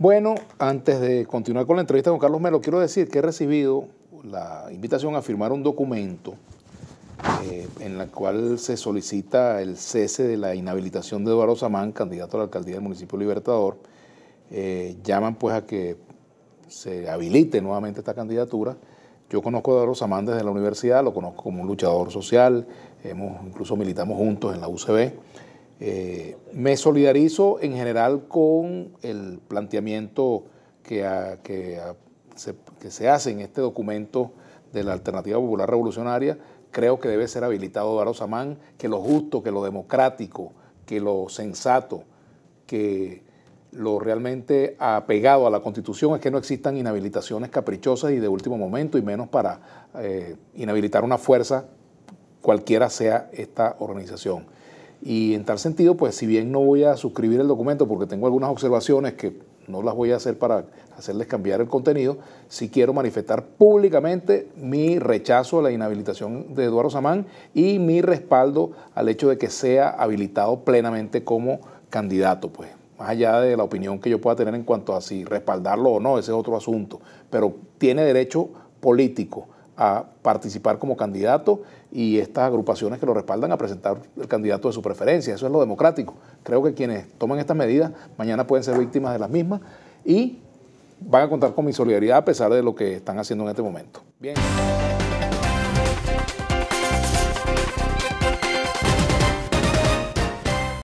Bueno, antes de continuar con la entrevista con Carlos Melo, quiero decir que he recibido la invitación a firmar un documento eh, en el cual se solicita el cese de la inhabilitación de Eduardo Samán, candidato a la alcaldía del municipio Libertador. Eh, llaman pues a que se habilite nuevamente esta candidatura. Yo conozco a Eduardo Samán desde la universidad, lo conozco como un luchador social, hemos, incluso militamos juntos en la UCB. Eh, me solidarizo en general con el planteamiento que, se, hace en este documento de la Alternativa Popular Revolucionaria. Creo que debe ser habilitado Eduardo Samán, que lo justo, que lo democrático, que lo sensato, que lo realmente apegado a la Constitución es que no existan inhabilitaciones caprichosas y de último momento, y menos para eh, inhabilitar una fuerza cualquiera sea esta organización. Y en tal sentido, pues si bien no voy a suscribir el documento porque tengo algunas observaciones que no las voy a hacer para hacerles cambiar el contenido, sí quiero manifestar públicamente mi rechazo a la inhabilitación de Eduardo Samán y mi respaldo al hecho de que sea habilitado plenamente como candidato, pues. Más allá de la opinión que yo pueda tener en cuanto a si respaldarlo o no, ese es otro asunto, pero tiene derecho político a participar como candidato y estas agrupaciones que lo respaldan a presentar el candidato de su preferencia. Eso es lo democrático. Creo que quienes toman estas medidas mañana pueden ser víctimas de las mismas y van a contar con mi solidaridad a pesar de lo que están haciendo en este momento. Bien.